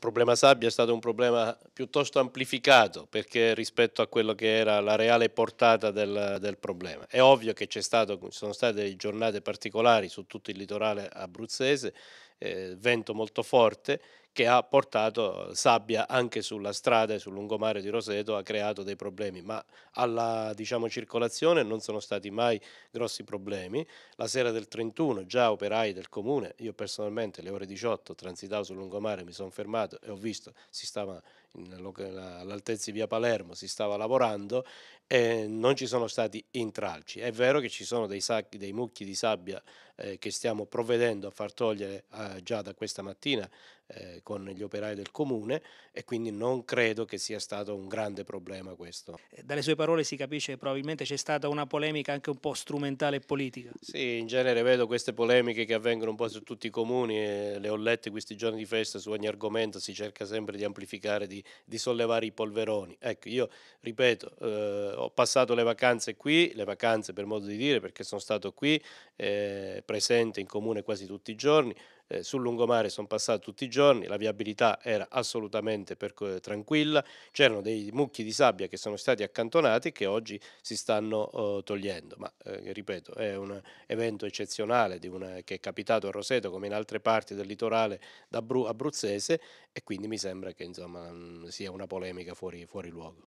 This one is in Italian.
Il problema sabbia è stato un problema piuttosto amplificato rispetto a quello che era la reale portata del, del problema. È ovvio che ci sono state giornate particolari su tutto il litorale abruzzese eh, vento molto forte che ha portato sabbia anche sulla strada e sul lungomare di Roseto, ha creato dei problemi, ma alla diciamo, circolazione non sono stati mai grossi problemi. La sera del 31 già operai del comune, io personalmente alle ore 18 transitavo sul lungomare, mi sono fermato e ho visto, si stava all'altezza di via Palermo, si stava lavorando e non ci sono stati intralci. È vero che ci sono dei, sacchi, dei mucchi di sabbia eh, che stiamo provvedendo a far togliere eh, già da questa mattina eh, con gli operai del comune e quindi non credo che sia stato un grande problema questo. Eh, dalle sue parole si capisce che probabilmente c'è stata una polemica anche un po' strumentale e politica. Sì, in genere vedo queste polemiche che avvengono un po' su tutti i comuni, e le ho lette questi giorni di festa su ogni argomento, si cerca sempre di amplificare, di, di sollevare i polveroni. Ecco, io ripeto, eh, ho passato le vacanze qui, le vacanze per modo di dire, perché sono stato qui, eh, presente in comune quasi tutti i giorni, eh, sul lungomare sono passato tutti i giorni, giorni, la viabilità era assolutamente tranquilla, c'erano dei mucchi di sabbia che sono stati accantonati e che oggi si stanno eh, togliendo, ma eh, ripeto è un evento eccezionale una, che è capitato a Roseto come in altre parti del litorale abruzzese e quindi mi sembra che insomma, mm, sia una polemica fuori, fuori luogo.